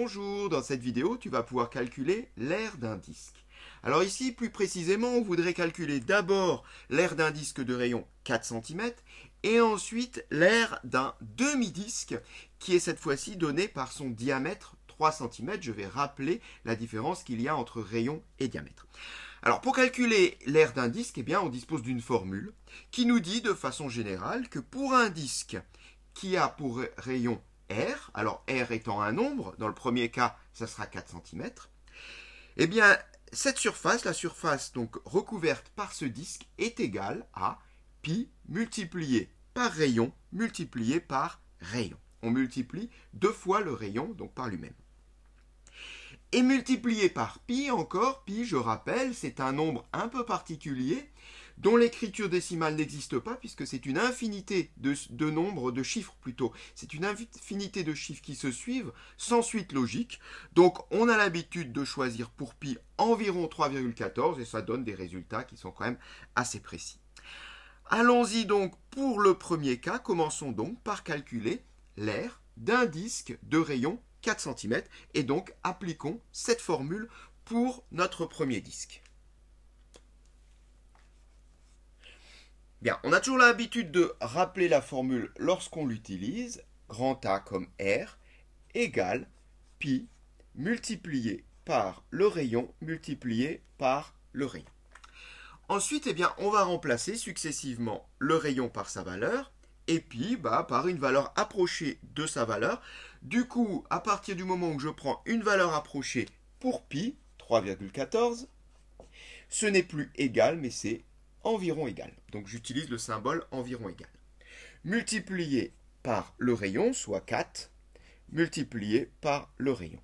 Bonjour, dans cette vidéo, tu vas pouvoir calculer l'air d'un disque. Alors ici, plus précisément, on voudrait calculer d'abord l'air d'un disque de rayon 4 cm et ensuite l'air d'un demi-disque qui est cette fois-ci donné par son diamètre 3 cm. Je vais rappeler la différence qu'il y a entre rayon et diamètre. Alors pour calculer l'air d'un disque, eh bien, on dispose d'une formule qui nous dit de façon générale que pour un disque qui a pour rayon R, alors R étant un nombre, dans le premier cas, ça sera 4 cm, eh bien, cette surface, la surface donc recouverte par ce disque, est égale à pi multiplié par rayon multiplié par rayon. On multiplie deux fois le rayon, donc par lui-même. Et multiplié par pi encore, pi je rappelle, c'est un nombre un peu particulier, dont l'écriture décimale n'existe pas, puisque c'est une infinité de, nombres, de chiffres plutôt. C'est une infinité de chiffres qui se suivent, sans suite logique. Donc on a l'habitude de choisir pour π environ 3,14, et ça donne des résultats qui sont quand même assez précis. Allons-y donc pour le premier cas. Commençons donc par calculer l'air d'un disque de rayon 4 cm, et donc appliquons cette formule pour notre premier disque. on a toujours l'habitude de rappeler la formule lorsqu'on l'utilise, grand A comme R, égale pi multiplié par le rayon multiplié par le rayon. Ensuite, eh bien, on va remplacer successivement le rayon par sa valeur et pi bah, par une valeur approchée de sa valeur. Du coup, à partir du moment où je prends une valeur approchée pour pi, 3,14, ce n'est plus égal, mais c'est environ égal. Donc j'utilise le symbole environ égal. Multiplié par le rayon, soit 4, multiplié par le rayon.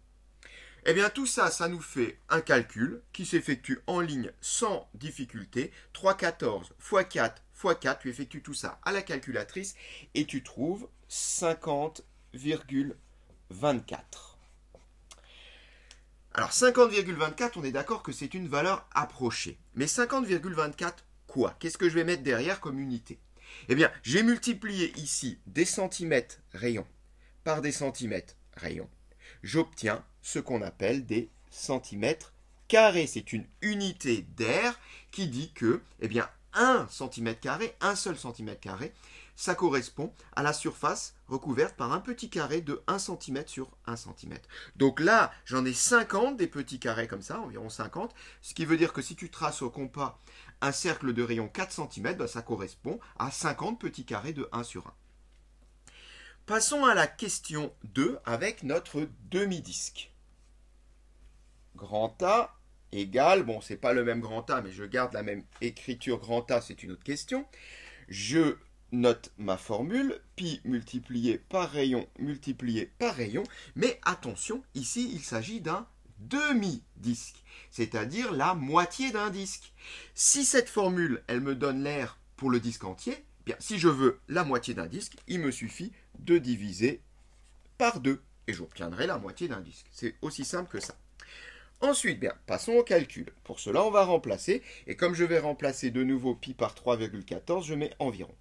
Eh bien tout ça, ça nous fait un calcul qui s'effectue en ligne sans difficulté. 3,14 x 4 x 4, tu effectues tout ça à la calculatrice et tu trouves 50,24. Alors 50,24, on est d'accord que c'est une valeur approchée. Mais 50,24 Qu'est-ce que je vais mettre derrière comme unité Eh bien, j'ai multiplié ici des centimètres rayons par des centimètres rayons. J'obtiens ce qu'on appelle des centimètres carrés. C'est une unité d'air qui dit que, eh bien, un centimètre carré, un seul centimètre carré, ça correspond à la surface recouverte par un petit carré de 1 cm sur 1 cm. Donc là, j'en ai 50 des petits carrés comme ça, environ 50, ce qui veut dire que si tu traces au compas un cercle de rayon 4 cm, bah, ça correspond à 50 petits carrés de 1 sur 1. Passons à la question 2 avec notre demi-disque. Grand A égale, bon c'est pas le même grand A mais je garde la même écriture grand A, c'est une autre question. Je note ma formule, pi multiplié par rayon multiplié par rayon, mais attention, ici il s'agit d'un demi-disque, c'est-à-dire la moitié d'un disque. Si cette formule, elle me donne l'air pour le disque entier, eh bien, si je veux la moitié d'un disque, il me suffit de diviser par 2 et j'obtiendrai la moitié d'un disque. C'est aussi simple que ça. Ensuite, bien, passons au calcul. Pour cela, on va remplacer, et comme je vais remplacer de nouveau pi par 3,14, je mets environ.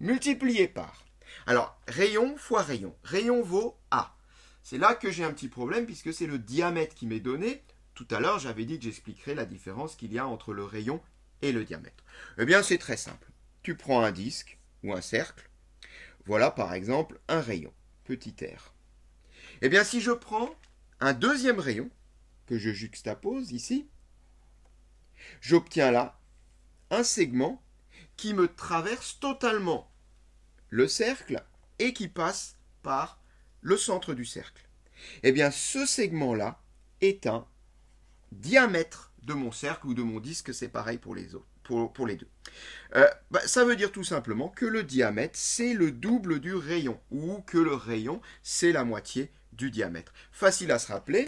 Multiplié par. Alors, rayon fois rayon. Rayon vaut A. C'est là que j'ai un petit problème puisque c'est le diamètre qui m'est donné. Tout à l'heure, j'avais dit que j'expliquerais la différence qu'il y a entre le rayon et le diamètre. Eh bien, c'est très simple. Tu prends un disque ou un cercle. Voilà par exemple un rayon, petit r. Eh bien, si je prends un deuxième rayon que je juxtapose ici, j'obtiens là un segment qui me traverse totalement le cercle et qui passe par le centre du cercle. Eh bien, ce segment-là est un diamètre de mon cercle ou de mon disque, c'est pareil pour les, autres, pour, les deux. Euh, bah, ça veut dire tout simplement que le diamètre, c'est le double du rayon, ou que le rayon, c'est la moitié du diamètre. Facile à se rappeler.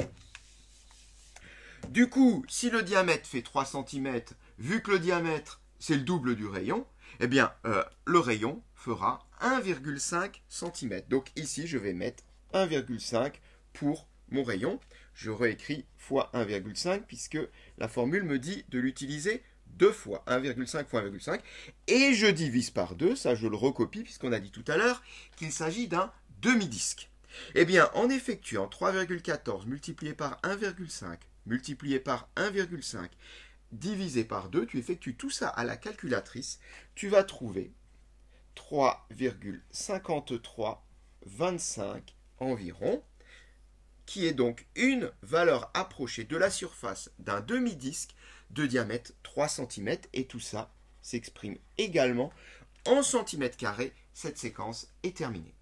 Du coup, si le diamètre fait 3 cm, vu que le diamètre, c'est le double du rayon, eh bien, euh, le rayon fera 1,5 cm. Donc ici, je vais mettre 1,5 pour mon rayon. Je réécris x 1,5 puisque la formule me dit de l'utiliser deux fois. 1,5 fois 1,5. Et je divise par 2, ça je le recopie puisqu'on a dit tout à l'heure qu'il s'agit d'un demi-disque. Eh bien, en effectuant 3,14 multiplié par 1,5 multiplié par 1,5 divisé par 2, tu effectues tout ça à la calculatrice, tu vas trouver 3,5325 environ, qui est donc une valeur approchée de la surface d'un demi-disque de diamètre 3 cm, et tout ça s'exprime également en cm carrés. Cette séquence est terminée.